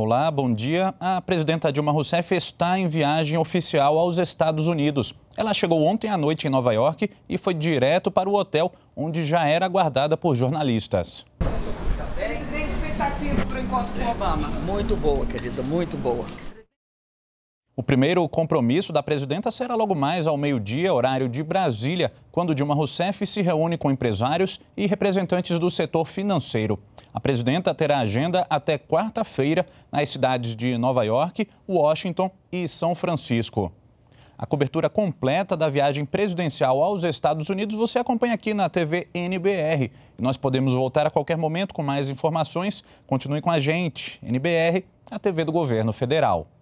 Olá, bom dia. A presidenta Dilma Rousseff está em viagem oficial aos Estados Unidos. Ela chegou ontem à noite em Nova York e foi direto para o hotel, onde já era aguardada por jornalistas. Presidente, expectativa para o encontro com Obama? Muito boa, querida, muito boa. O primeiro compromisso da presidenta será logo mais ao meio-dia, horário de Brasília, quando Dilma Rousseff se reúne com empresários e representantes do setor financeiro. A presidenta terá agenda até quarta-feira nas cidades de Nova York, Washington e São Francisco. A cobertura completa da viagem presidencial aos Estados Unidos você acompanha aqui na TV NBR. Nós podemos voltar a qualquer momento com mais informações. Continue com a gente. NBR, a TV do Governo Federal.